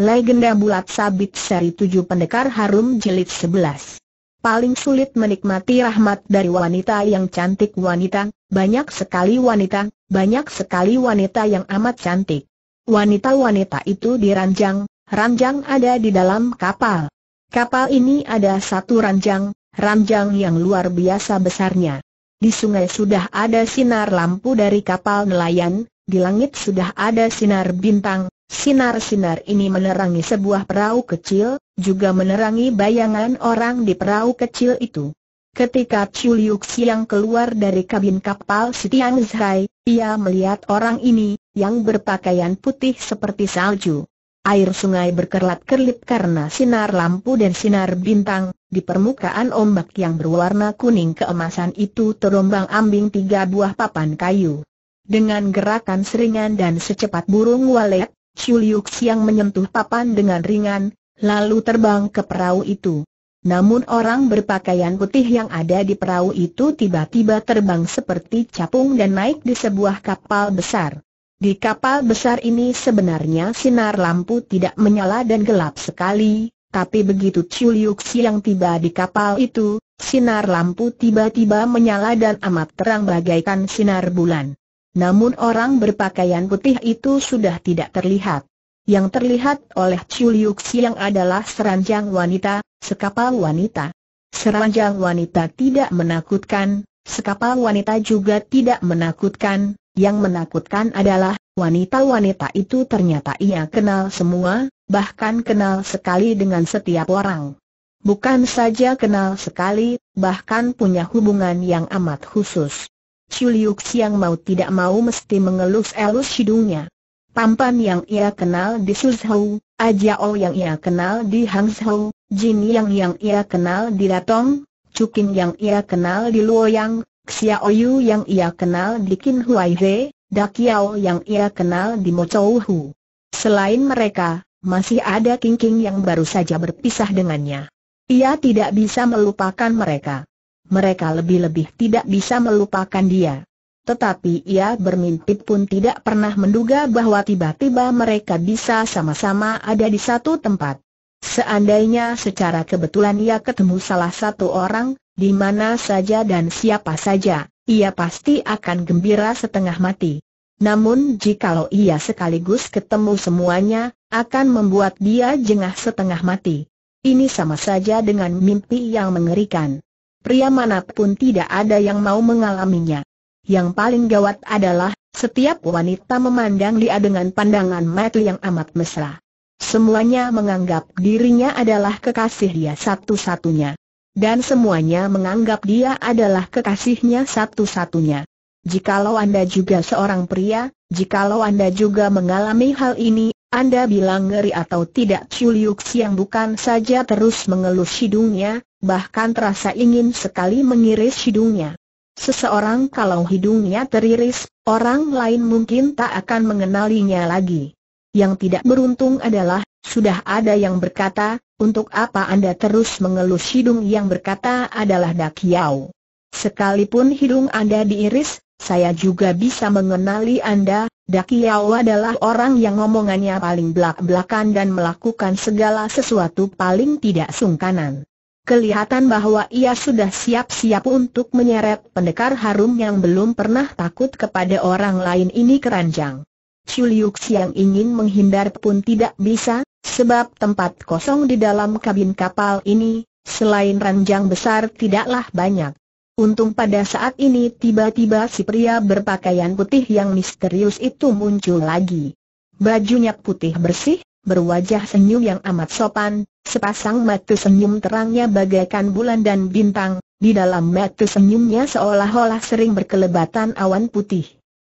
Legenda Bulat Sabit Seri 7 Pendekar Harum jelit 11 Paling sulit menikmati rahmat dari wanita yang cantik wanita, banyak sekali wanita, banyak sekali wanita yang amat cantik. Wanita-wanita itu diranjang, ranjang ada di dalam kapal. Kapal ini ada satu ranjang, ranjang yang luar biasa besarnya. Di sungai sudah ada sinar lampu dari kapal nelayan, di langit sudah ada sinar bintang, Sinar-sinar ini menerangi sebuah perahu kecil, juga menerangi bayangan orang di perahu kecil itu. Ketika Chu Liuk Siang keluar dari kabin kapal si Zhai, ia melihat orang ini, yang berpakaian putih seperti salju. Air sungai berkerlat-kerlip karena sinar lampu dan sinar bintang, di permukaan ombak yang berwarna kuning keemasan itu terombang ambing tiga buah papan kayu. Dengan gerakan seringan dan secepat burung walet, Chu Liu Xiang menyentuh papan dengan ringan, lalu terbang ke perahu itu. Namun orang berpakaian putih yang ada di perahu itu tiba-tiba terbang seperti capung dan naik di sebuah kapal besar. Di kapal besar ini sebenarnya sinar lampu tidak menyala dan gelap sekali, tapi begitu Chu Liu Xiang tiba di kapal itu, sinar lampu tiba-tiba menyala dan amat terang bagaikan sinar bulan. Namun orang berpakaian putih itu sudah tidak terlihat. Yang terlihat oleh Chiu Liu Xiang adalah seranjang wanita, sekapal wanita. Seranjang wanita tidak menakutkan, sekapal wanita juga tidak menakutkan, yang menakutkan adalah wanita-wanita itu ternyata ia kenal semua, bahkan kenal sekali dengan setiap orang. Bukan saja kenal sekali, bahkan punya hubungan yang amat khusus. Chuliuk Siang mau tidak mau mesti mengelus-elus hidungnya. Pampan yang ia kenal di Suzhou, Ajao oh yang ia kenal di Hangzhou, Jin yang yang ia kenal di Datong, Cukin yang ia kenal di Luoyang, Xiaoyu yang ia kenal di Qinhuaihe, Dakiao yang ia kenal di Mochouhu. Selain mereka, masih ada King King yang baru saja berpisah dengannya. Ia tidak bisa melupakan mereka mereka lebih-lebih tidak bisa melupakan dia. Tetapi ia bermimpi pun tidak pernah menduga bahwa tiba-tiba mereka bisa sama-sama ada di satu tempat. Seandainya secara kebetulan ia ketemu salah satu orang, di mana saja dan siapa saja, ia pasti akan gembira setengah mati. Namun jikalau ia sekaligus ketemu semuanya, akan membuat dia jengah setengah mati. Ini sama saja dengan mimpi yang mengerikan pria manapun tidak ada yang mau mengalaminya. Yang paling gawat adalah, setiap wanita memandang dia dengan pandangan mata yang amat mesra. Semuanya menganggap dirinya adalah kekasih dia satu-satunya. Dan semuanya menganggap dia adalah kekasihnya satu-satunya. Jikalau Anda juga seorang pria, jikalau Anda juga mengalami hal ini, Anda bilang ngeri atau tidak Chuliuks yang bukan saja terus mengelus hidungnya, bahkan terasa ingin sekali mengiris hidungnya. Seseorang kalau hidungnya teriris, orang lain mungkin tak akan mengenalinya lagi. Yang tidak beruntung adalah, sudah ada yang berkata, untuk apa Anda terus mengelus hidung yang berkata adalah dakiau. Sekalipun hidung Anda diiris, saya juga bisa mengenali Anda, dakiau adalah orang yang ngomongannya paling belak-belakan dan melakukan segala sesuatu paling tidak sungkanan. Kelihatan bahwa ia sudah siap-siap untuk menyeret pendekar harum yang belum pernah takut kepada orang lain ini keranjang. Chuliuk yang ingin menghindar pun tidak bisa, sebab tempat kosong di dalam kabin kapal ini, selain ranjang besar tidaklah banyak. Untung pada saat ini tiba-tiba si pria berpakaian putih yang misterius itu muncul lagi. Bajunya putih bersih, berwajah senyum yang amat sopan, Sepasang mata senyum terangnya bagaikan bulan dan bintang, di dalam mata senyumnya seolah-olah sering berkelebatan awan putih.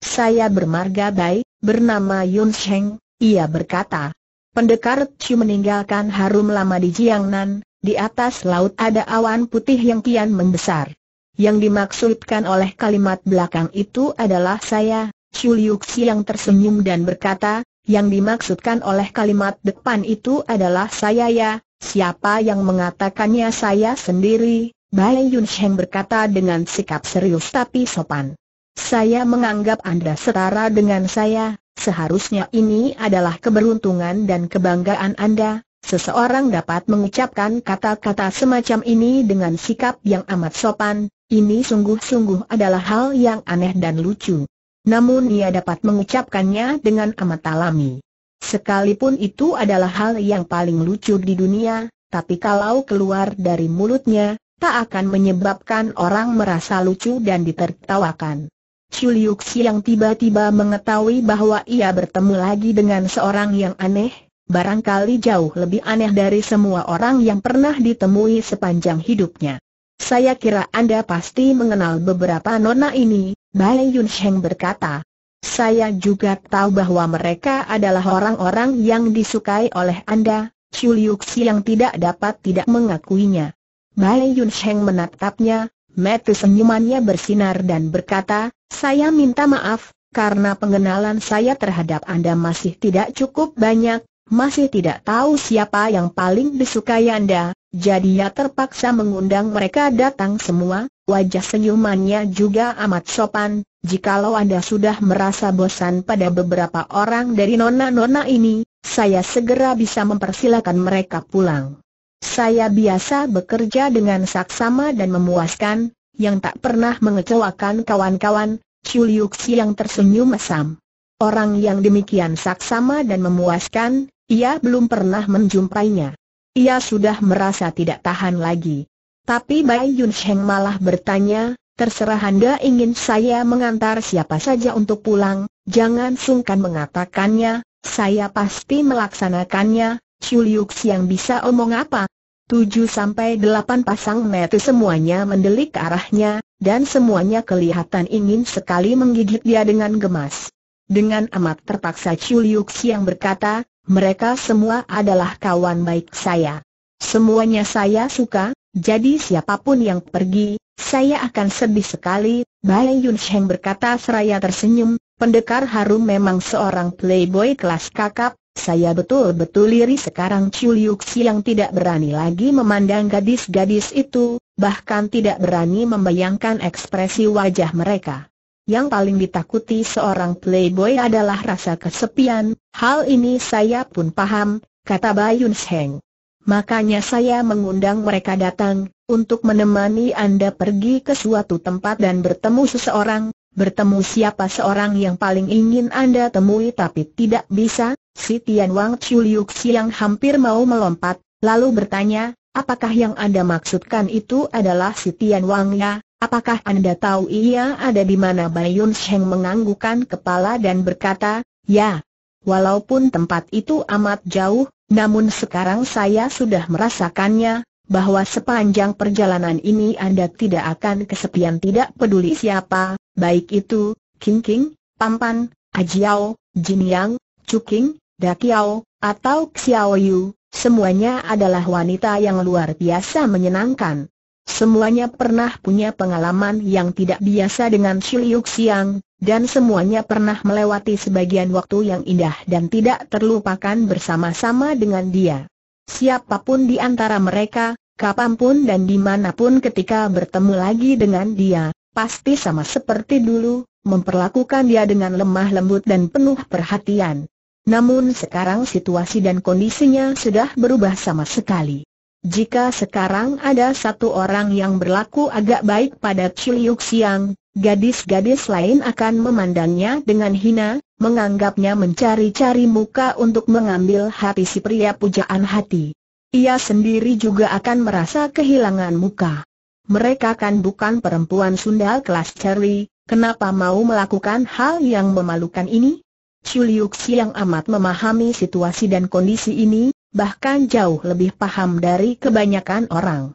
Saya bermarga baik, bernama Yun Sheng, ia berkata. Pendekar Chu meninggalkan harum lama di Jiangnan, di atas laut ada awan putih yang kian membesar. Yang dimaksudkan oleh kalimat belakang itu adalah saya, Chu Liuxi yang tersenyum dan berkata, yang dimaksudkan oleh kalimat depan itu adalah saya ya, siapa yang mengatakannya saya sendiri, Bai Yun Sheng berkata dengan sikap serius tapi sopan. Saya menganggap Anda setara dengan saya, seharusnya ini adalah keberuntungan dan kebanggaan Anda, Seseorang dapat mengucapkan kata-kata semacam ini dengan sikap yang amat sopan, ini sungguh-sungguh adalah hal yang aneh dan lucu. Namun ia dapat mengucapkannya dengan amat alami. Sekalipun itu adalah hal yang paling lucu di dunia, tapi kalau keluar dari mulutnya, tak akan menyebabkan orang merasa lucu dan ditertawakan. Chuliuk yang tiba-tiba mengetahui bahwa ia bertemu lagi dengan seorang yang aneh, barangkali jauh lebih aneh dari semua orang yang pernah ditemui sepanjang hidupnya. Saya kira Anda pasti mengenal beberapa nona ini, Bai Yun Sheng berkata. Saya juga tahu bahwa mereka adalah orang-orang yang disukai oleh Anda, Chu Xi yang tidak dapat tidak mengakuinya. Bai Yun Sheng menatapnya, mata senyumannya bersinar dan berkata, saya minta maaf, karena pengenalan saya terhadap Anda masih tidak cukup banyak, masih tidak tahu siapa yang paling disukai Anda, jadi ia terpaksa mengundang mereka datang semua, wajah senyumannya juga amat sopan, jikalau Anda sudah merasa bosan pada beberapa orang dari nona-nona ini, saya segera bisa mempersilakan mereka pulang. Saya biasa bekerja dengan saksama dan memuaskan, yang tak pernah mengecewakan kawan-kawan, Chuliuksi yang tersenyum mesam. Orang yang demikian saksama dan memuaskan, ia belum pernah menjumpainya. Ia sudah merasa tidak tahan lagi. Tapi Bai Yun Sheng malah bertanya, terserah Anda ingin saya mengantar siapa saja untuk pulang, jangan sungkan mengatakannya, saya pasti melaksanakannya, Chuliuks yang bisa omong apa? Tujuh sampai delapan pasang mata semuanya mendelik ke arahnya, dan semuanya kelihatan ingin sekali menggigit dia dengan gemas. Dengan amat terpaksa Chuliuks yang berkata, mereka semua adalah kawan baik saya. Semuanya saya suka, jadi siapapun yang pergi, saya akan sedih sekali, Bai Yun Sheng berkata seraya tersenyum, pendekar harum memang seorang playboy kelas kakap, saya betul-betul iri sekarang Chu yang tidak berani lagi memandang gadis-gadis itu, bahkan tidak berani membayangkan ekspresi wajah mereka. Yang paling ditakuti seorang playboy adalah rasa kesepian, hal ini saya pun paham, kata Bayun Sheng. Makanya saya mengundang mereka datang, untuk menemani Anda pergi ke suatu tempat dan bertemu seseorang, bertemu siapa seorang yang paling ingin Anda temui tapi tidak bisa, si Tian Wang Chuliuk yang hampir mau melompat, lalu bertanya, apakah yang Anda maksudkan itu adalah si Tian Wang ya? Apakah Anda tahu ia ada di mana Bai Sheng menganggukan kepala dan berkata, Ya, walaupun tempat itu amat jauh, namun sekarang saya sudah merasakannya, bahwa sepanjang perjalanan ini Anda tidak akan kesepian tidak peduli siapa, baik itu, King King, Pampan, Ajiao, Jin Yang, Cuking, Dakiao, atau Xiao Yu, semuanya adalah wanita yang luar biasa menyenangkan. Semuanya pernah punya pengalaman yang tidak biasa dengan Shiliuk Siang, dan semuanya pernah melewati sebagian waktu yang indah dan tidak terlupakan bersama-sama dengan dia. Siapapun di antara mereka, kapanpun dan dimanapun ketika bertemu lagi dengan dia, pasti sama seperti dulu, memperlakukan dia dengan lemah lembut dan penuh perhatian. Namun sekarang situasi dan kondisinya sudah berubah sama sekali. Jika sekarang ada satu orang yang berlaku agak baik pada Ciliuk Siang, gadis-gadis lain akan memandangnya dengan hina, menganggapnya mencari-cari muka untuk mengambil hati si pria pujaan hati. Ia sendiri juga akan merasa kehilangan muka. Mereka kan bukan perempuan sundal kelas Cherry, kenapa mau melakukan hal yang memalukan ini? Chuliuk Siang amat memahami situasi dan kondisi ini, bahkan jauh lebih paham dari kebanyakan orang.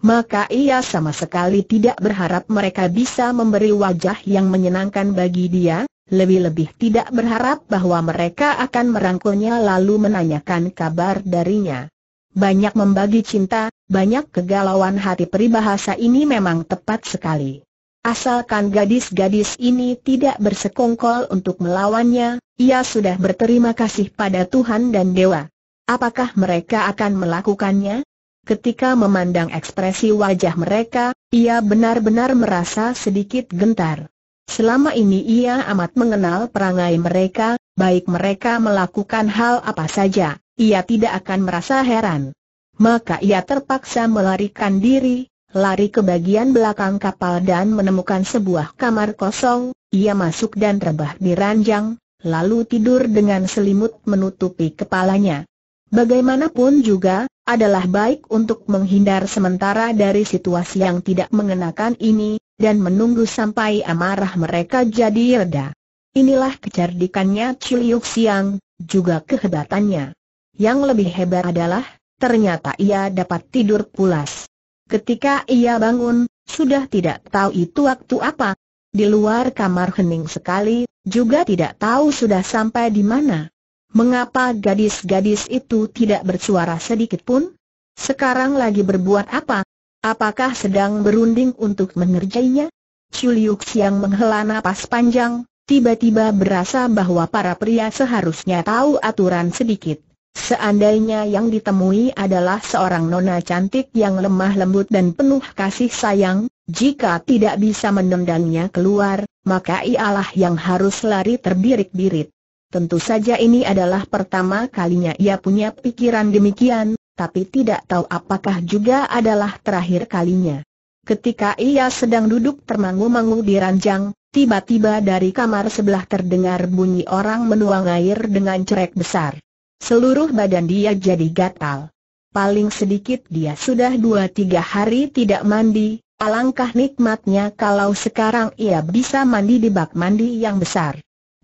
Maka ia sama sekali tidak berharap mereka bisa memberi wajah yang menyenangkan bagi dia, lebih-lebih tidak berharap bahwa mereka akan merangkulnya lalu menanyakan kabar darinya. Banyak membagi cinta, banyak kegalauan hati peribahasa ini memang tepat sekali. Asalkan gadis-gadis ini tidak bersekongkol untuk melawannya, ia sudah berterima kasih pada Tuhan dan Dewa. Apakah mereka akan melakukannya? Ketika memandang ekspresi wajah mereka, ia benar-benar merasa sedikit gentar. Selama ini ia amat mengenal perangai mereka, baik mereka melakukan hal apa saja, ia tidak akan merasa heran. Maka ia terpaksa melarikan diri, lari ke bagian belakang kapal dan menemukan sebuah kamar kosong, ia masuk dan rebah di ranjang, lalu tidur dengan selimut menutupi kepalanya. Bagaimanapun juga, adalah baik untuk menghindar sementara dari situasi yang tidak mengenakan ini, dan menunggu sampai amarah mereka jadi reda. Inilah kecerdikannya Ciliuk Siang, juga kehebatannya. Yang lebih hebat adalah, ternyata ia dapat tidur pulas. Ketika ia bangun, sudah tidak tahu itu waktu apa. Di luar kamar hening sekali, juga tidak tahu sudah sampai di mana mengapa gadis-gadis itu tidak bersuara sedikit pun? Sekarang lagi berbuat apa? Apakah sedang berunding untuk mengerjainya? Chuliuk Siang menghela napas panjang, tiba-tiba berasa bahwa para pria seharusnya tahu aturan sedikit. Seandainya yang ditemui adalah seorang nona cantik yang lemah lembut dan penuh kasih sayang, jika tidak bisa menendangnya keluar, maka ialah yang harus lari terbirik-birit. Tentu saja ini adalah pertama kalinya ia punya pikiran demikian, tapi tidak tahu apakah juga adalah terakhir kalinya. Ketika ia sedang duduk termangu-mangu di ranjang, tiba-tiba dari kamar sebelah terdengar bunyi orang menuang air dengan cerek besar. Seluruh badan dia jadi gatal. Paling sedikit dia sudah dua tiga hari tidak mandi, alangkah nikmatnya kalau sekarang ia bisa mandi di bak mandi yang besar.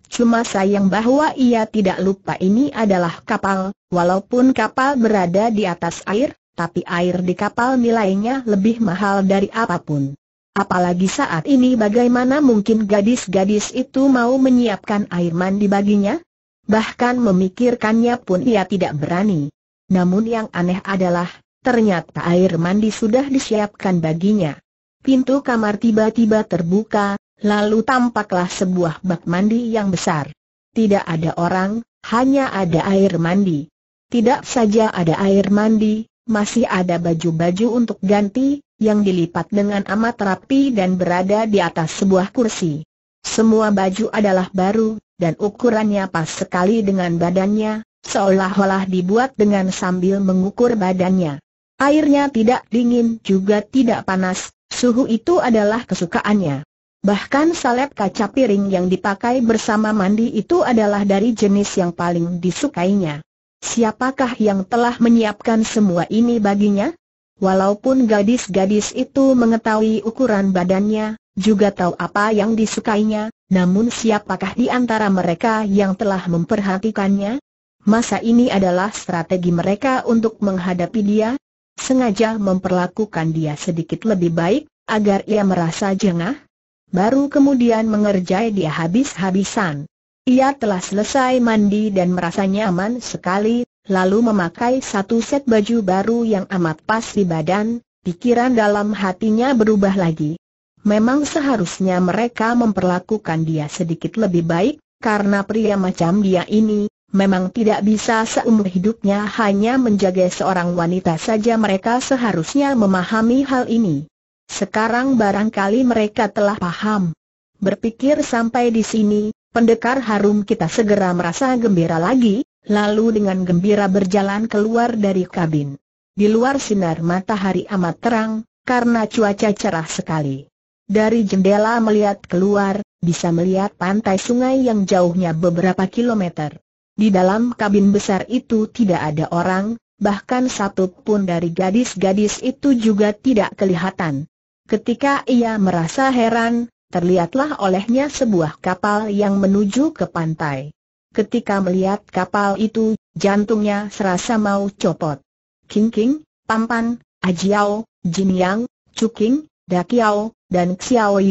Cuma sayang bahwa ia tidak lupa ini adalah kapal, walaupun kapal berada di atas air, tapi air di kapal nilainya lebih mahal dari apapun. Apalagi saat ini bagaimana mungkin gadis-gadis itu mau menyiapkan air mandi baginya? Bahkan memikirkannya pun ia tidak berani. Namun yang aneh adalah, ternyata air mandi sudah disiapkan baginya. Pintu kamar tiba-tiba terbuka, Lalu tampaklah sebuah bak mandi yang besar. Tidak ada orang, hanya ada air mandi. Tidak saja ada air mandi, masih ada baju-baju untuk ganti, yang dilipat dengan amat rapi dan berada di atas sebuah kursi. Semua baju adalah baru, dan ukurannya pas sekali dengan badannya, seolah-olah dibuat dengan sambil mengukur badannya. Airnya tidak dingin juga tidak panas, suhu itu adalah kesukaannya. Bahkan salep kaca piring yang dipakai bersama mandi itu adalah dari jenis yang paling disukainya. Siapakah yang telah menyiapkan semua ini baginya? Walaupun gadis-gadis itu mengetahui ukuran badannya, juga tahu apa yang disukainya, namun siapakah di antara mereka yang telah memperhatikannya? Masa ini adalah strategi mereka untuk menghadapi dia, sengaja memperlakukan dia sedikit lebih baik, agar ia merasa jengah? baru kemudian mengerjai dia habis-habisan. Ia telah selesai mandi dan merasa nyaman sekali, lalu memakai satu set baju baru yang amat pas di badan, pikiran dalam hatinya berubah lagi. Memang seharusnya mereka memperlakukan dia sedikit lebih baik, karena pria macam dia ini, memang tidak bisa seumur hidupnya hanya menjaga seorang wanita saja mereka seharusnya memahami hal ini. Sekarang barangkali mereka telah paham. Berpikir sampai di sini, pendekar harum kita segera merasa gembira lagi, lalu dengan gembira berjalan keluar dari kabin. Di luar sinar matahari amat terang, karena cuaca cerah sekali. Dari jendela melihat keluar, bisa melihat pantai sungai yang jauhnya beberapa kilometer. Di dalam kabin besar itu tidak ada orang, bahkan satu pun dari gadis-gadis itu juga tidak kelihatan. Ketika ia merasa heran, terlihatlah olehnya sebuah kapal yang menuju ke pantai. Ketika melihat kapal itu, jantungnya serasa mau copot. King King, Pampan, Ajiao, ah Jin Yang, Cuking, Dakiao, dan Xiao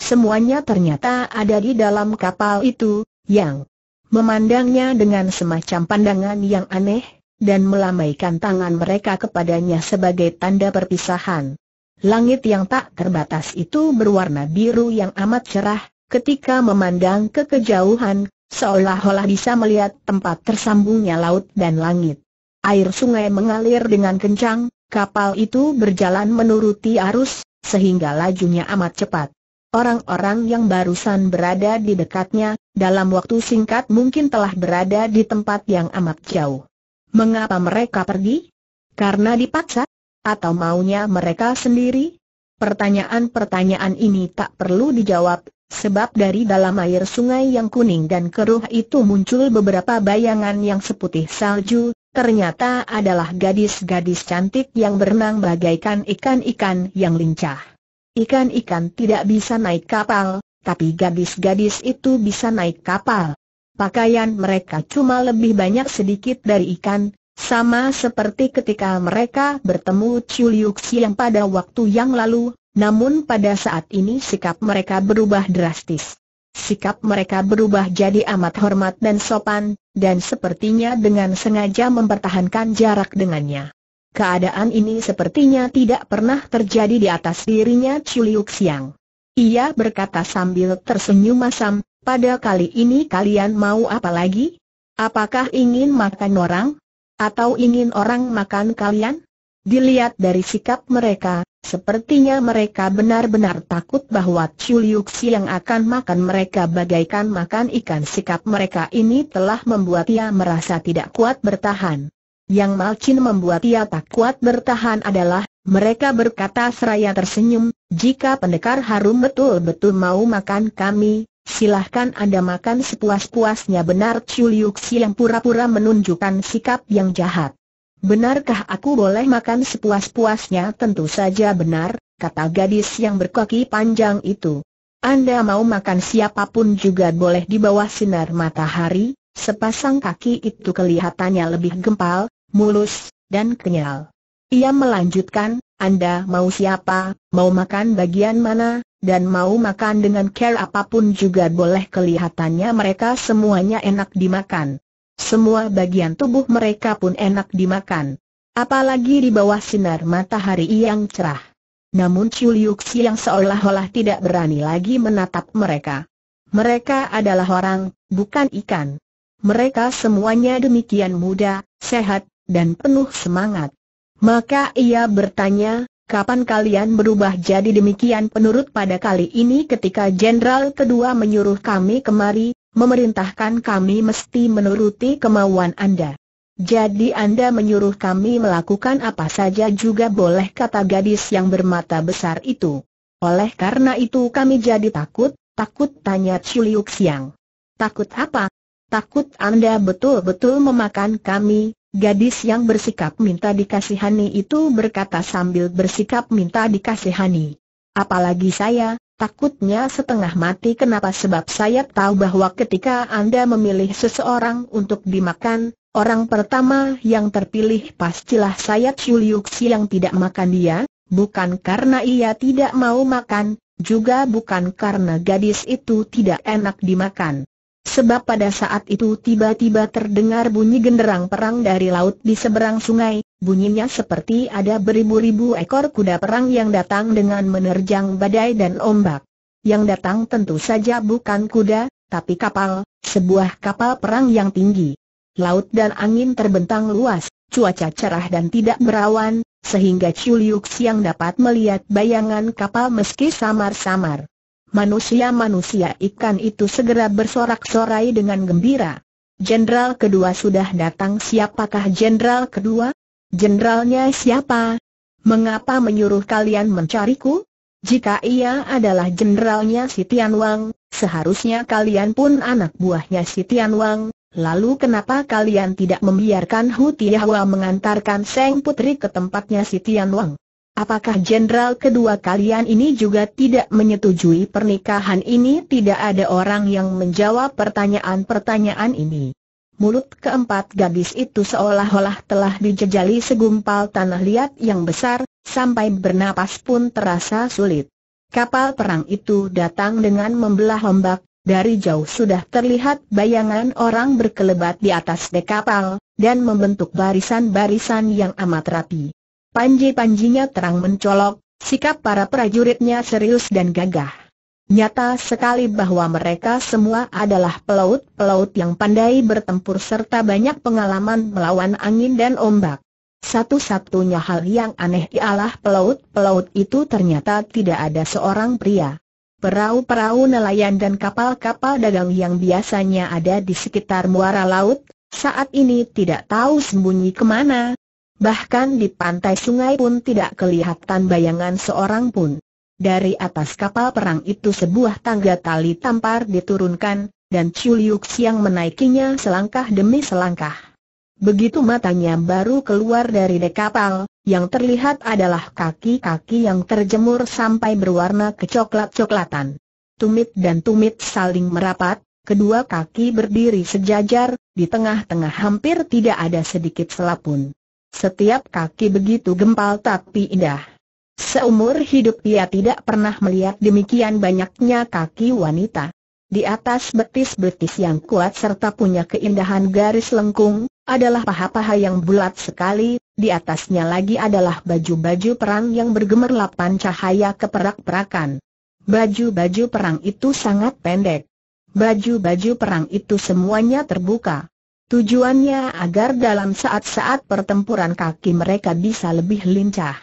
semuanya ternyata ada di dalam kapal itu, yang memandangnya dengan semacam pandangan yang aneh, dan melambaikan tangan mereka kepadanya sebagai tanda perpisahan. Langit yang tak terbatas itu berwarna biru yang amat cerah, ketika memandang ke kejauhan, seolah-olah bisa melihat tempat tersambungnya laut dan langit. Air sungai mengalir dengan kencang, kapal itu berjalan menuruti arus, sehingga lajunya amat cepat. Orang-orang yang barusan berada di dekatnya, dalam waktu singkat mungkin telah berada di tempat yang amat jauh. Mengapa mereka pergi? Karena dipaksa? Atau maunya mereka sendiri? Pertanyaan-pertanyaan ini tak perlu dijawab, sebab dari dalam air sungai yang kuning dan keruh itu muncul beberapa bayangan yang seputih salju, ternyata adalah gadis-gadis cantik yang berenang bagaikan ikan-ikan yang lincah. Ikan-ikan tidak bisa naik kapal, tapi gadis-gadis itu bisa naik kapal. Pakaian mereka cuma lebih banyak sedikit dari ikan, sama seperti ketika mereka bertemu Chiu Liuk Siang pada waktu yang lalu, namun pada saat ini sikap mereka berubah drastis. Sikap mereka berubah jadi amat hormat dan sopan, dan sepertinya dengan sengaja mempertahankan jarak dengannya. Keadaan ini sepertinya tidak pernah terjadi di atas dirinya Chiu Liuk Siang. Ia berkata sambil tersenyum masam, pada kali ini kalian mau apa lagi? Apakah ingin makan orang? Atau ingin orang makan kalian? Dilihat dari sikap mereka, sepertinya mereka benar-benar takut bahwa Chuliuksi yang akan makan mereka bagaikan makan ikan Sikap mereka ini telah membuat ia merasa tidak kuat bertahan Yang malcin membuat ia tak kuat bertahan adalah Mereka berkata seraya tersenyum Jika pendekar harum betul-betul mau makan kami silahkan Anda makan sepuas-puasnya benar Chu Liu yang pura-pura menunjukkan sikap yang jahat. Benarkah aku boleh makan sepuas-puasnya? Tentu saja benar, kata gadis yang berkaki panjang itu. Anda mau makan siapapun juga boleh di bawah sinar matahari, sepasang kaki itu kelihatannya lebih gempal, mulus, dan kenyal. Ia melanjutkan, Anda mau siapa, mau makan bagian mana, dan mau makan dengan care apapun juga boleh kelihatannya mereka semuanya enak dimakan. Semua bagian tubuh mereka pun enak dimakan. Apalagi di bawah sinar matahari yang cerah. Namun Chuliuksi yang seolah-olah tidak berani lagi menatap mereka. Mereka adalah orang, bukan ikan. Mereka semuanya demikian muda, sehat, dan penuh semangat. Maka ia bertanya, Kapan kalian berubah jadi demikian penurut pada kali ini ketika jenderal kedua menyuruh kami kemari, memerintahkan kami mesti menuruti kemauan Anda. Jadi Anda menyuruh kami melakukan apa saja juga boleh kata gadis yang bermata besar itu. Oleh karena itu kami jadi takut, takut tanya Chuliuk Siang. Takut apa? Takut Anda betul-betul memakan kami, Gadis yang bersikap minta dikasihani itu berkata sambil bersikap minta dikasihani. Apalagi saya, takutnya setengah mati kenapa sebab saya tahu bahwa ketika Anda memilih seseorang untuk dimakan, orang pertama yang terpilih pastilah saya Chuliuksi yang tidak makan dia, bukan karena ia tidak mau makan, juga bukan karena gadis itu tidak enak dimakan. Sebab pada saat itu tiba-tiba terdengar bunyi genderang perang dari laut di seberang sungai, bunyinya seperti ada beribu-ribu ekor kuda perang yang datang dengan menerjang badai dan ombak. Yang datang tentu saja bukan kuda, tapi kapal, sebuah kapal perang yang tinggi. Laut dan angin terbentang luas, cuaca cerah dan tidak berawan, sehingga Chuliuks yang dapat melihat bayangan kapal meski samar-samar. Manusia-manusia ikan itu segera bersorak-sorai dengan gembira. Jenderal kedua sudah datang siapakah jenderal kedua? Jenderalnya siapa? Mengapa menyuruh kalian mencariku? Jika ia adalah jenderalnya si Tian seharusnya kalian pun anak buahnya si Tian lalu kenapa kalian tidak membiarkan Hu Tiahua mengantarkan Seng Putri ke tempatnya si Tian Apakah jenderal kedua kalian ini juga tidak menyetujui pernikahan ini? Tidak ada orang yang menjawab pertanyaan-pertanyaan ini. Mulut keempat gadis itu seolah-olah telah dijejali segumpal tanah liat yang besar, sampai bernapas pun terasa sulit. Kapal perang itu datang dengan membelah ombak, dari jauh sudah terlihat bayangan orang berkelebat di atas dek kapal, dan membentuk barisan-barisan yang amat rapi. Panji-panjinya terang mencolok, sikap para prajuritnya serius dan gagah. Nyata sekali bahwa mereka semua adalah pelaut-pelaut yang pandai bertempur serta banyak pengalaman melawan angin dan ombak. Satu-satunya hal yang aneh ialah pelaut-pelaut itu ternyata tidak ada seorang pria. Perahu-perahu nelayan dan kapal-kapal dagang yang biasanya ada di sekitar muara laut, saat ini tidak tahu sembunyi kemana, Bahkan di pantai sungai pun tidak kelihatan bayangan seorang pun. Dari atas kapal perang itu sebuah tangga tali tampar diturunkan, dan Chuliuk Siang menaikinya selangkah demi selangkah. Begitu matanya baru keluar dari dek kapal, yang terlihat adalah kaki-kaki yang terjemur sampai berwarna kecoklat-coklatan. Tumit dan tumit saling merapat, kedua kaki berdiri sejajar, di tengah-tengah hampir tidak ada sedikit selapun. Setiap kaki begitu gempal tapi indah. Seumur hidup ia tidak pernah melihat demikian banyaknya kaki wanita. Di atas betis-betis yang kuat serta punya keindahan garis lengkung, adalah paha-paha yang bulat sekali, di atasnya lagi adalah baju-baju perang yang bergemerlapan cahaya keperak-perakan. Baju-baju perang itu sangat pendek. Baju-baju perang itu semuanya terbuka. Tujuannya agar dalam saat-saat pertempuran kaki mereka bisa lebih lincah.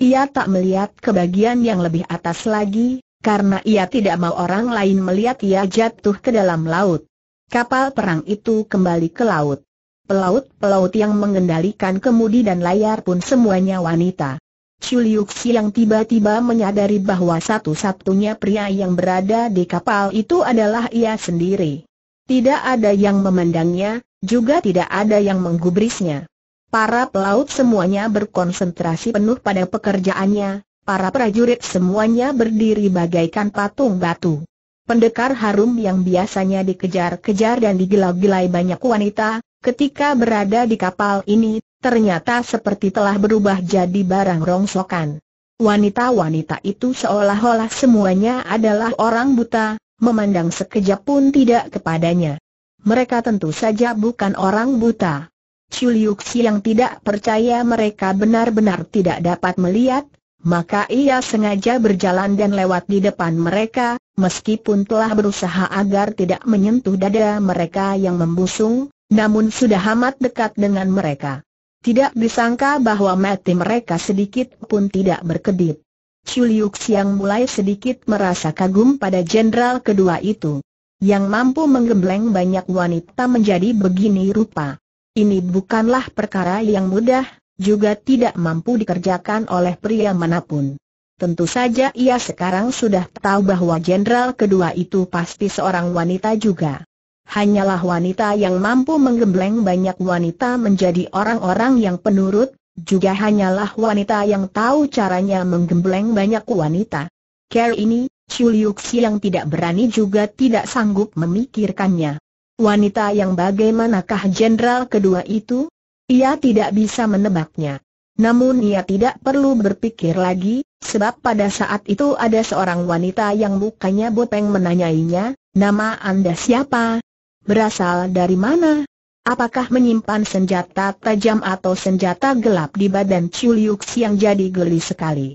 Ia tak melihat ke bagian yang lebih atas lagi, karena ia tidak mau orang lain melihat ia jatuh ke dalam laut. Kapal perang itu kembali ke laut. Pelaut-pelaut yang mengendalikan kemudi dan layar pun semuanya wanita. Chuliuksi yang tiba-tiba menyadari bahwa satu-satunya pria yang berada di kapal itu adalah ia sendiri. Tidak ada yang memandangnya, juga tidak ada yang menggubrisnya. Para pelaut semuanya berkonsentrasi penuh pada pekerjaannya, para prajurit semuanya berdiri bagaikan patung batu. Pendekar harum yang biasanya dikejar-kejar dan digilai gelai banyak wanita, ketika berada di kapal ini, ternyata seperti telah berubah jadi barang rongsokan. Wanita-wanita itu seolah-olah semuanya adalah orang buta, memandang sekejap pun tidak kepadanya mereka tentu saja bukan orang buta. Chuliuksi yang tidak percaya mereka benar-benar tidak dapat melihat, maka ia sengaja berjalan dan lewat di depan mereka, meskipun telah berusaha agar tidak menyentuh dada mereka yang membusung, namun sudah amat dekat dengan mereka. Tidak disangka bahwa mati mereka sedikit pun tidak berkedip. Chuliuksi yang mulai sedikit merasa kagum pada jenderal kedua itu yang mampu menggembleng banyak wanita menjadi begini rupa. Ini bukanlah perkara yang mudah, juga tidak mampu dikerjakan oleh pria manapun. Tentu saja ia sekarang sudah tahu bahwa jenderal kedua itu pasti seorang wanita juga. Hanyalah wanita yang mampu menggembleng banyak wanita menjadi orang-orang yang penurut, juga hanyalah wanita yang tahu caranya menggembleng banyak wanita. Care ini, Chuliuk yang tidak berani juga tidak sanggup memikirkannya. Wanita yang bagaimanakah jenderal kedua itu? Ia tidak bisa menebaknya. Namun ia tidak perlu berpikir lagi, sebab pada saat itu ada seorang wanita yang mukanya boteng menanyainya, nama Anda siapa? Berasal dari mana? Apakah menyimpan senjata tajam atau senjata gelap di badan Chuliuk yang jadi geli sekali?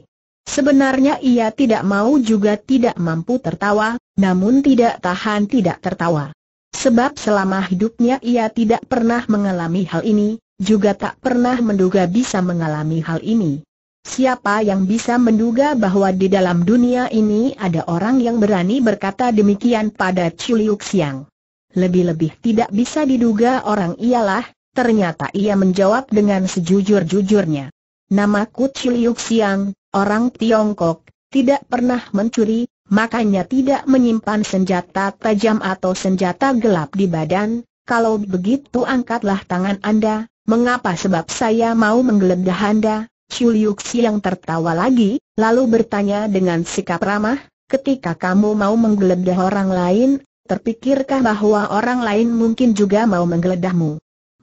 Sebenarnya ia tidak mau juga tidak mampu tertawa, namun tidak tahan tidak tertawa. Sebab selama hidupnya ia tidak pernah mengalami hal ini, juga tak pernah menduga bisa mengalami hal ini. Siapa yang bisa menduga bahwa di dalam dunia ini ada orang yang berani berkata demikian pada Chuliuk Siang? Lebih-lebih tidak bisa diduga orang ialah, ternyata ia menjawab dengan sejujur-jujurnya. Namaku Chuliuk Siang, orang Tiongkok, tidak pernah mencuri, makanya tidak menyimpan senjata tajam atau senjata gelap di badan, kalau begitu angkatlah tangan Anda, mengapa sebab saya mau menggeledah Anda? Liuxi yang tertawa lagi, lalu bertanya dengan sikap ramah, ketika kamu mau menggeledah orang lain, terpikirkah bahwa orang lain mungkin juga mau menggeledahmu?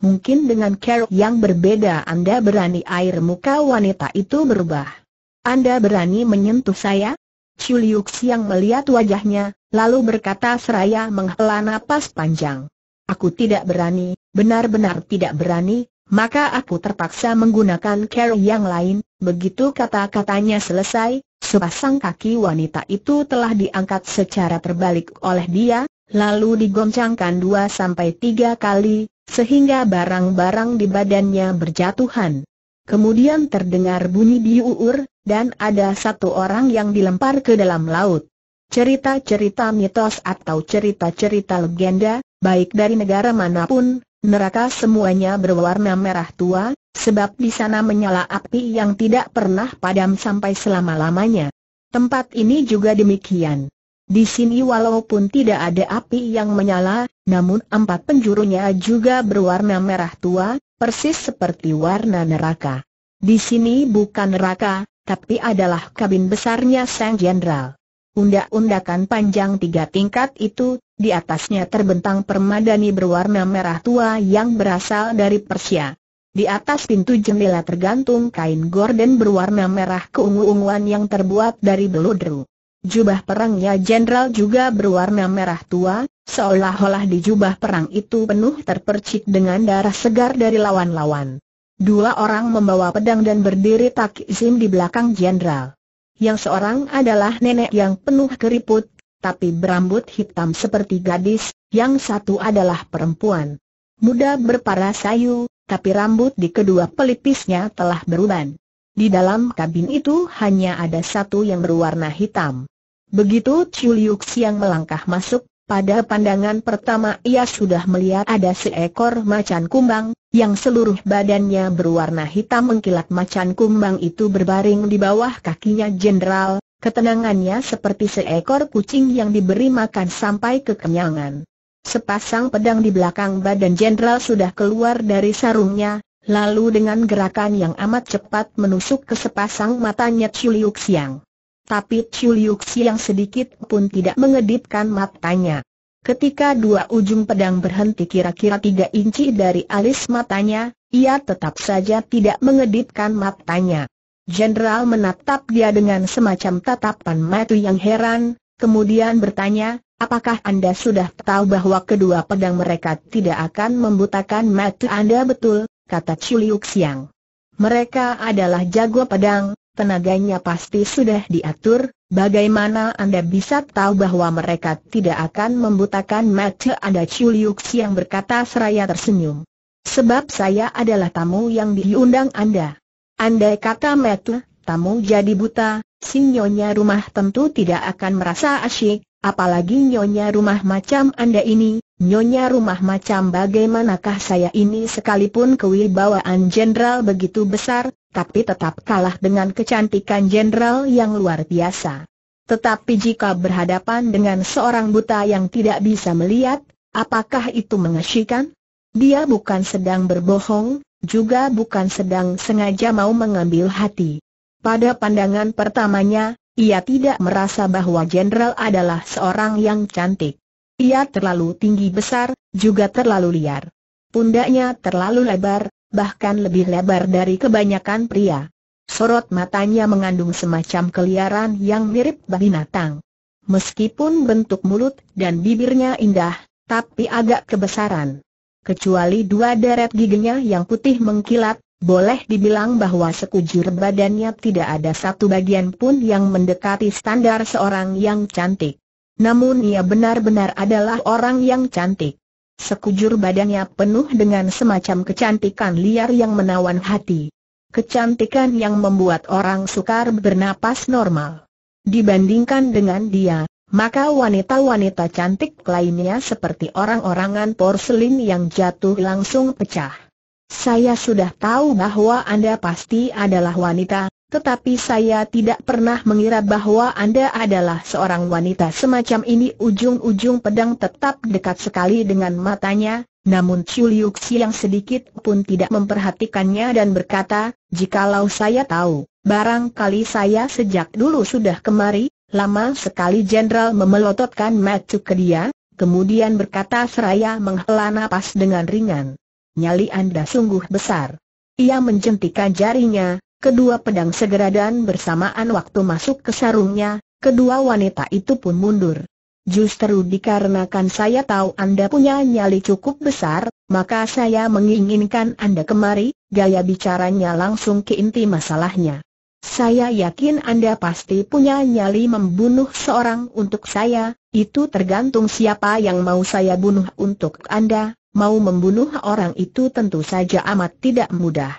Mungkin dengan cara yang berbeda Anda berani air muka wanita itu berubah. Anda berani menyentuh saya? Chu Liu Xiang melihat wajahnya, lalu berkata seraya menghela napas panjang. Aku tidak berani, benar-benar tidak berani, maka aku terpaksa menggunakan cara yang lain. Begitu kata-katanya selesai, sepasang kaki wanita itu telah diangkat secara terbalik oleh dia, lalu digoncangkan dua sampai tiga kali, sehingga barang-barang di badannya berjatuhan. Kemudian terdengar bunyi diuur, dan ada satu orang yang dilempar ke dalam laut. Cerita-cerita mitos atau cerita-cerita legenda, baik dari negara manapun, neraka semuanya berwarna merah tua, sebab di sana menyala api yang tidak pernah padam sampai selama-lamanya. Tempat ini juga demikian. Di sini walaupun tidak ada api yang menyala, namun empat penjurunya juga berwarna merah tua, persis seperti warna neraka. Di sini bukan neraka, tapi adalah kabin besarnya sang jenderal. Undak-undakan panjang tiga tingkat itu, di atasnya terbentang permadani berwarna merah tua yang berasal dari Persia. Di atas pintu jendela tergantung kain gorden berwarna merah keungu-unguan yang terbuat dari beludru. Jubah perangnya jenderal juga berwarna merah tua, seolah-olah di jubah perang itu penuh terpercik dengan darah segar dari lawan-lawan. Dua orang membawa pedang dan berdiri takzim di belakang jenderal. Yang seorang adalah nenek yang penuh keriput, tapi berambut hitam seperti gadis, yang satu adalah perempuan. Muda berparas sayu, tapi rambut di kedua pelipisnya telah beruban. Di dalam kabin itu hanya ada satu yang berwarna hitam. Begitu Chuliuk yang Siang melangkah masuk, pada pandangan pertama ia sudah melihat ada seekor macan kumbang, yang seluruh badannya berwarna hitam mengkilat macan kumbang itu berbaring di bawah kakinya jenderal, ketenangannya seperti seekor kucing yang diberi makan sampai kekenyangan. Sepasang pedang di belakang badan jenderal sudah keluar dari sarungnya, lalu dengan gerakan yang amat cepat menusuk ke sepasang matanya Chuliuk Siang. Tapi Chuliuk Siang sedikit pun tidak mengedipkan matanya. Ketika dua ujung pedang berhenti kira-kira tiga inci dari alis matanya, ia tetap saja tidak mengedipkan matanya. Jenderal menatap dia dengan semacam tatapan mata yang heran, kemudian bertanya, apakah Anda sudah tahu bahwa kedua pedang mereka tidak akan membutakan mata Anda betul, kata Chuliuk Siang. Mereka adalah jago pedang, tenaganya pasti sudah diatur, Bagaimana Anda bisa tahu bahwa mereka tidak akan membutakan mata Anda Chuliuks yang berkata seraya tersenyum? Sebab saya adalah tamu yang diundang Anda. Anda kata mata, tamu jadi buta, si nyonya rumah tentu tidak akan merasa asyik, apalagi nyonya rumah macam Anda ini, nyonya rumah macam bagaimanakah saya ini sekalipun kewibawaan jenderal begitu besar, tapi tetap kalah dengan kecantikan jenderal yang luar biasa. Tetapi jika berhadapan dengan seorang buta yang tidak bisa melihat, apakah itu mengasyikan? Dia bukan sedang berbohong, juga bukan sedang sengaja mau mengambil hati. Pada pandangan pertamanya, ia tidak merasa bahwa jenderal adalah seorang yang cantik. Ia terlalu tinggi besar, juga terlalu liar. Pundaknya terlalu lebar, bahkan lebih lebar dari kebanyakan pria. Sorot matanya mengandung semacam keliaran yang mirip binatang. Meskipun bentuk mulut dan bibirnya indah, tapi agak kebesaran. Kecuali dua deret giginya yang putih mengkilat, boleh dibilang bahwa sekujur badannya tidak ada satu bagian pun yang mendekati standar seorang yang cantik. Namun ia benar-benar adalah orang yang cantik. Sekujur badannya penuh dengan semacam kecantikan liar yang menawan hati. Kecantikan yang membuat orang sukar bernapas normal. Dibandingkan dengan dia, maka wanita-wanita cantik lainnya seperti orang-orangan porselin yang jatuh langsung pecah. Saya sudah tahu bahwa Anda pasti adalah wanita, tetapi saya tidak pernah mengira bahwa Anda adalah seorang wanita semacam ini ujung-ujung pedang tetap dekat sekali dengan matanya, namun Chu Liu yang sedikit pun tidak memperhatikannya dan berkata, jikalau saya tahu, barangkali saya sejak dulu sudah kemari, lama sekali jenderal memelototkan mata ke dia, kemudian berkata seraya menghela napas dengan ringan. Nyali Anda sungguh besar. Ia menjentikan jarinya, Kedua pedang segera dan bersamaan waktu masuk ke sarungnya, kedua wanita itu pun mundur. Justru dikarenakan saya tahu Anda punya nyali cukup besar, maka saya menginginkan Anda kemari, gaya bicaranya langsung ke inti masalahnya. Saya yakin Anda pasti punya nyali membunuh seorang untuk saya, itu tergantung siapa yang mau saya bunuh untuk Anda, mau membunuh orang itu tentu saja amat tidak mudah.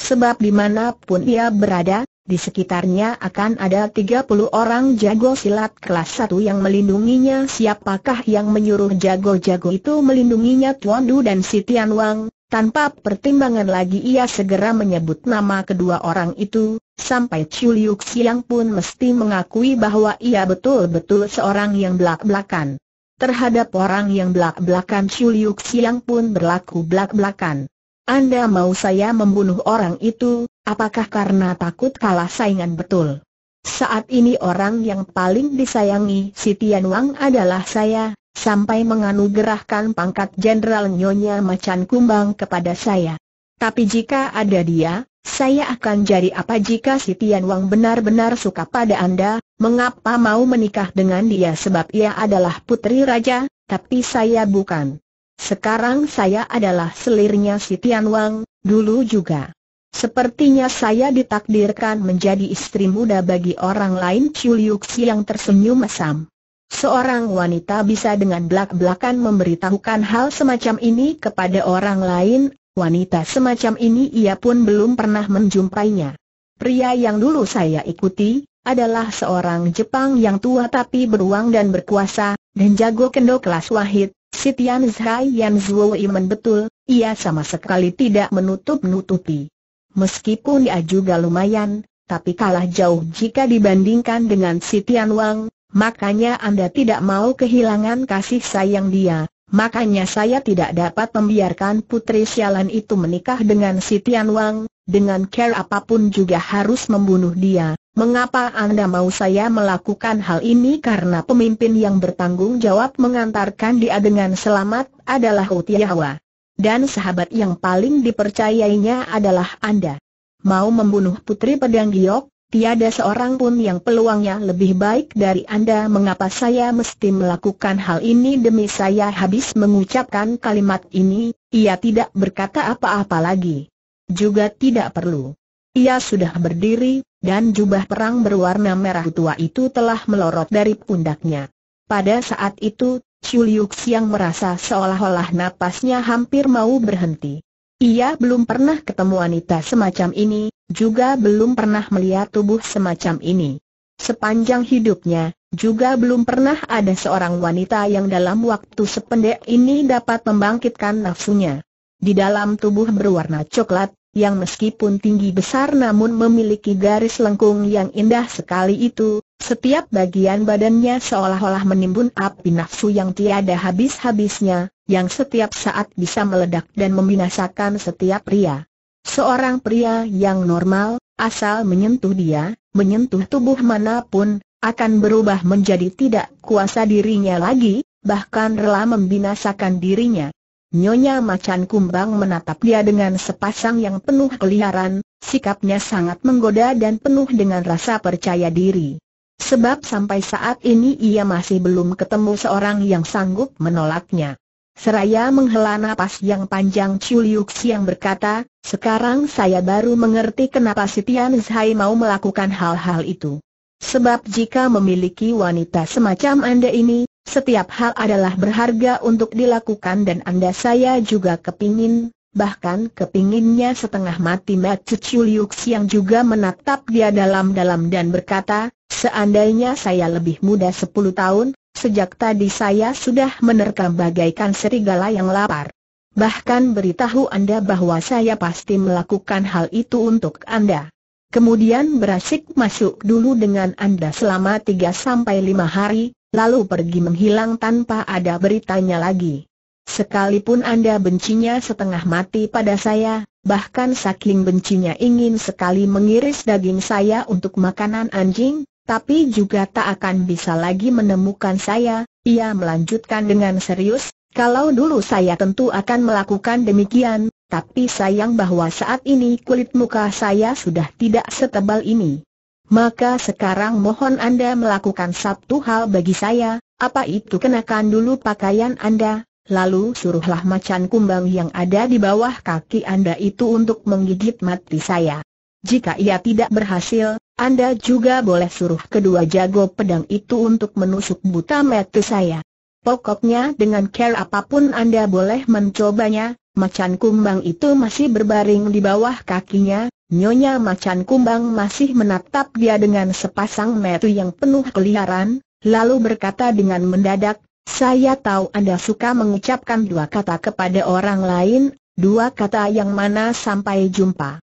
Sebab dimanapun ia berada, di sekitarnya akan ada 30 orang jago silat kelas 1 yang melindunginya Siapakah yang menyuruh jago-jago itu melindunginya Tuan Du dan si Tian Wang Tanpa pertimbangan lagi ia segera menyebut nama kedua orang itu Sampai Chiu Liu Xiang pun mesti mengakui bahwa ia betul-betul seorang yang belak-belakan Terhadap orang yang belak-belakan Chiu Liu Xiang pun berlaku belak-belakan anda mau saya membunuh orang itu, apakah karena takut kalah saingan betul? Saat ini orang yang paling disayangi si Tian Wang adalah saya, sampai menganugerahkan pangkat jenderal Nyonya Macan Kumbang kepada saya. Tapi jika ada dia, saya akan jadi apa jika si Tian Wang benar-benar suka pada Anda, mengapa mau menikah dengan dia sebab ia adalah putri raja, tapi saya bukan. Sekarang saya adalah selirnya si Tian Wang, dulu juga. Sepertinya saya ditakdirkan menjadi istri muda bagi orang lain Chiu Xi yang tersenyum mesam. Seorang wanita bisa dengan belak-belakan memberitahukan hal semacam ini kepada orang lain, wanita semacam ini ia pun belum pernah menjumpainya. Pria yang dulu saya ikuti, adalah seorang Jepang yang tua tapi beruang dan berkuasa, dan jago kendo kelas wahid, Si Tian Zhai Yan Zhuoi betul, ia sama sekali tidak menutup-nutupi. Meskipun dia juga lumayan, tapi kalah jauh jika dibandingkan dengan si Tian Wang, makanya Anda tidak mau kehilangan kasih sayang dia, makanya saya tidak dapat membiarkan putri Sialan itu menikah dengan si Tian Wang, dengan care apapun juga harus membunuh dia, Mengapa Anda mau saya melakukan hal ini karena pemimpin yang bertanggung jawab mengantarkan dia dengan selamat adalah Utiyahwa. Dan sahabat yang paling dipercayainya adalah Anda. Mau membunuh Putri Pedang Giok, tiada seorang pun yang peluangnya lebih baik dari Anda mengapa saya mesti melakukan hal ini demi saya habis mengucapkan kalimat ini, ia tidak berkata apa-apa lagi. Juga tidak perlu ia sudah berdiri, dan jubah perang berwarna merah tua itu telah melorot dari pundaknya. Pada saat itu, Chu Liu Xiang merasa seolah-olah napasnya hampir mau berhenti. Ia belum pernah ketemu wanita semacam ini, juga belum pernah melihat tubuh semacam ini. Sepanjang hidupnya, juga belum pernah ada seorang wanita yang dalam waktu sependek ini dapat membangkitkan nafsunya. Di dalam tubuh berwarna coklat, yang meskipun tinggi besar namun memiliki garis lengkung yang indah sekali itu, setiap bagian badannya seolah-olah menimbun api nafsu yang tiada habis-habisnya, yang setiap saat bisa meledak dan membinasakan setiap pria. Seorang pria yang normal, asal menyentuh dia, menyentuh tubuh manapun, akan berubah menjadi tidak kuasa dirinya lagi, bahkan rela membinasakan dirinya. Nyonya Macan Kumbang menatap dia dengan sepasang yang penuh keliaran, sikapnya sangat menggoda dan penuh dengan rasa percaya diri. Sebab sampai saat ini ia masih belum ketemu seorang yang sanggup menolaknya. Seraya menghela napas yang panjang Chuliuks yang berkata, sekarang saya baru mengerti kenapa Sitian Zhai mau melakukan hal-hal itu. Sebab jika memiliki wanita semacam Anda ini, setiap hal adalah berharga untuk dilakukan dan Anda saya juga kepingin, bahkan kepinginnya setengah mati Mat Chuliuk yang juga menatap dia dalam-dalam dan berkata, seandainya saya lebih muda 10 tahun, sejak tadi saya sudah menerkam bagaikan serigala yang lapar. Bahkan beritahu Anda bahwa saya pasti melakukan hal itu untuk Anda kemudian berasik masuk dulu dengan Anda selama 3 lima hari, lalu pergi menghilang tanpa ada beritanya lagi. Sekalipun Anda bencinya setengah mati pada saya, bahkan saking bencinya ingin sekali mengiris daging saya untuk makanan anjing, tapi juga tak akan bisa lagi menemukan saya, ia melanjutkan dengan serius, kalau dulu saya tentu akan melakukan demikian, tapi sayang bahwa saat ini kulit muka saya sudah tidak setebal ini. Maka sekarang mohon Anda melakukan satu hal bagi saya, apa itu kenakan dulu pakaian Anda, lalu suruhlah macan kumbang yang ada di bawah kaki Anda itu untuk menggigit mati saya. Jika ia tidak berhasil, Anda juga boleh suruh kedua jago pedang itu untuk menusuk buta mati saya. Pokoknya dengan care apapun Anda boleh mencobanya, macan kumbang itu masih berbaring di bawah kakinya, nyonya macan kumbang masih menatap dia dengan sepasang mata yang penuh keliaran, lalu berkata dengan mendadak, saya tahu Anda suka mengucapkan dua kata kepada orang lain, dua kata yang mana sampai jumpa.